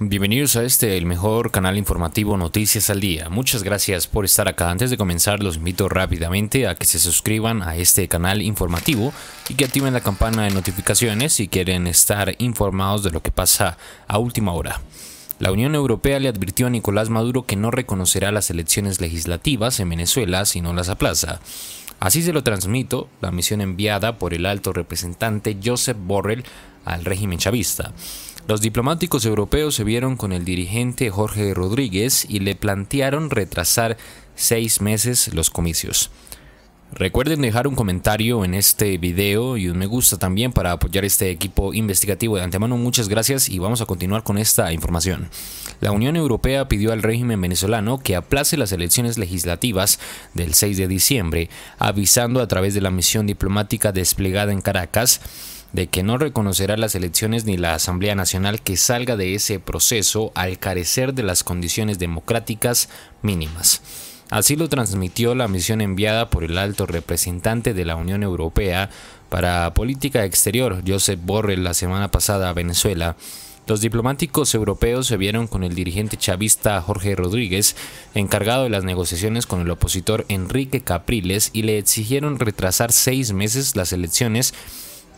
Bienvenidos a este, el mejor canal informativo Noticias al Día. Muchas gracias por estar acá. Antes de comenzar, los invito rápidamente a que se suscriban a este canal informativo y que activen la campana de notificaciones si quieren estar informados de lo que pasa a última hora. La Unión Europea le advirtió a Nicolás Maduro que no reconocerá las elecciones legislativas en Venezuela si no las aplaza. Así se lo transmito, la misión enviada por el alto representante Josep Borrell al régimen chavista. Los diplomáticos europeos se vieron con el dirigente Jorge Rodríguez y le plantearon retrasar seis meses los comicios. Recuerden dejar un comentario en este video y un me gusta también para apoyar este equipo investigativo. De antemano muchas gracias y vamos a continuar con esta información. La Unión Europea pidió al régimen venezolano que aplace las elecciones legislativas del 6 de diciembre, avisando a través de la misión diplomática desplegada en Caracas de que no reconocerá las elecciones ni la Asamblea Nacional que salga de ese proceso al carecer de las condiciones democráticas mínimas. Así lo transmitió la misión enviada por el alto representante de la Unión Europea para Política Exterior, Josep Borrell, la semana pasada a Venezuela. Los diplomáticos europeos se vieron con el dirigente chavista Jorge Rodríguez, encargado de las negociaciones con el opositor Enrique Capriles, y le exigieron retrasar seis meses las elecciones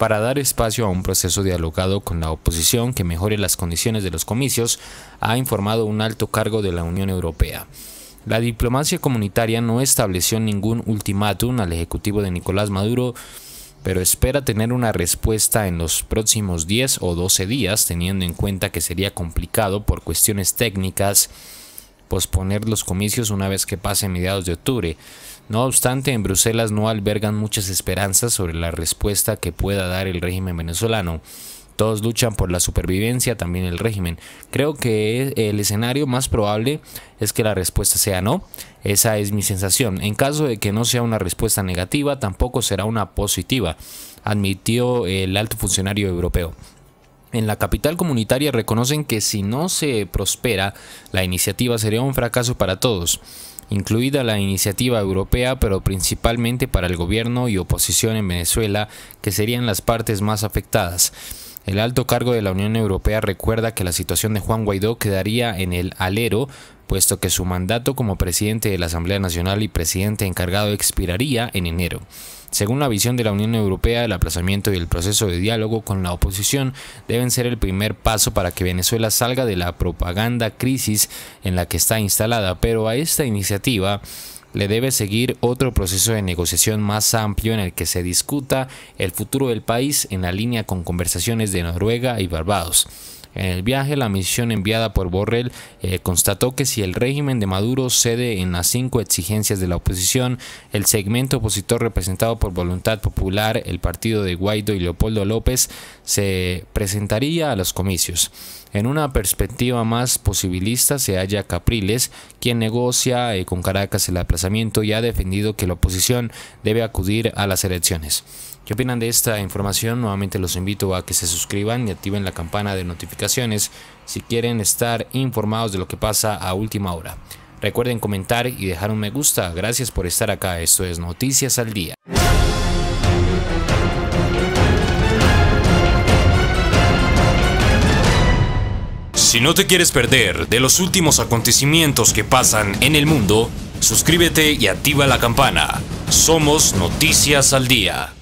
para dar espacio a un proceso dialogado con la oposición que mejore las condiciones de los comicios, ha informado un alto cargo de la Unión Europea. La diplomacia comunitaria no estableció ningún ultimátum al Ejecutivo de Nicolás Maduro, pero espera tener una respuesta en los próximos 10 o 12 días, teniendo en cuenta que sería complicado por cuestiones técnicas posponer los comicios una vez que pase mediados de octubre. No obstante, en Bruselas no albergan muchas esperanzas sobre la respuesta que pueda dar el régimen venezolano. Todos luchan por la supervivencia, también el régimen. Creo que el escenario más probable es que la respuesta sea no. Esa es mi sensación. En caso de que no sea una respuesta negativa, tampoco será una positiva, admitió el alto funcionario europeo. En la capital comunitaria reconocen que si no se prospera, la iniciativa sería un fracaso para todos incluida la iniciativa europea, pero principalmente para el gobierno y oposición en Venezuela, que serían las partes más afectadas. El alto cargo de la Unión Europea recuerda que la situación de Juan Guaidó quedaría en el alero, puesto que su mandato como presidente de la Asamblea Nacional y presidente encargado expiraría en enero. Según la visión de la Unión Europea, el aplazamiento y el proceso de diálogo con la oposición deben ser el primer paso para que Venezuela salga de la propaganda crisis en la que está instalada, pero a esta iniciativa le debe seguir otro proceso de negociación más amplio en el que se discuta el futuro del país en la línea con conversaciones de Noruega y Barbados. En el viaje, la misión enviada por Borrell eh, constató que si el régimen de Maduro cede en las cinco exigencias de la oposición, el segmento opositor representado por Voluntad Popular, el partido de Guaido y Leopoldo López, se presentaría a los comicios. En una perspectiva más posibilista se halla Capriles, quien negocia eh, con Caracas el aplazamiento y ha defendido que la oposición debe acudir a las elecciones. ¿Qué opinan de esta información? Nuevamente los invito a que se suscriban y activen la campana de notificación notificaciones si quieren estar informados de lo que pasa a última hora. Recuerden comentar y dejar un me gusta. Gracias por estar acá. Esto es Noticias al Día. Si no te quieres perder de los últimos acontecimientos que pasan en el mundo, suscríbete y activa la campana. Somos Noticias al Día.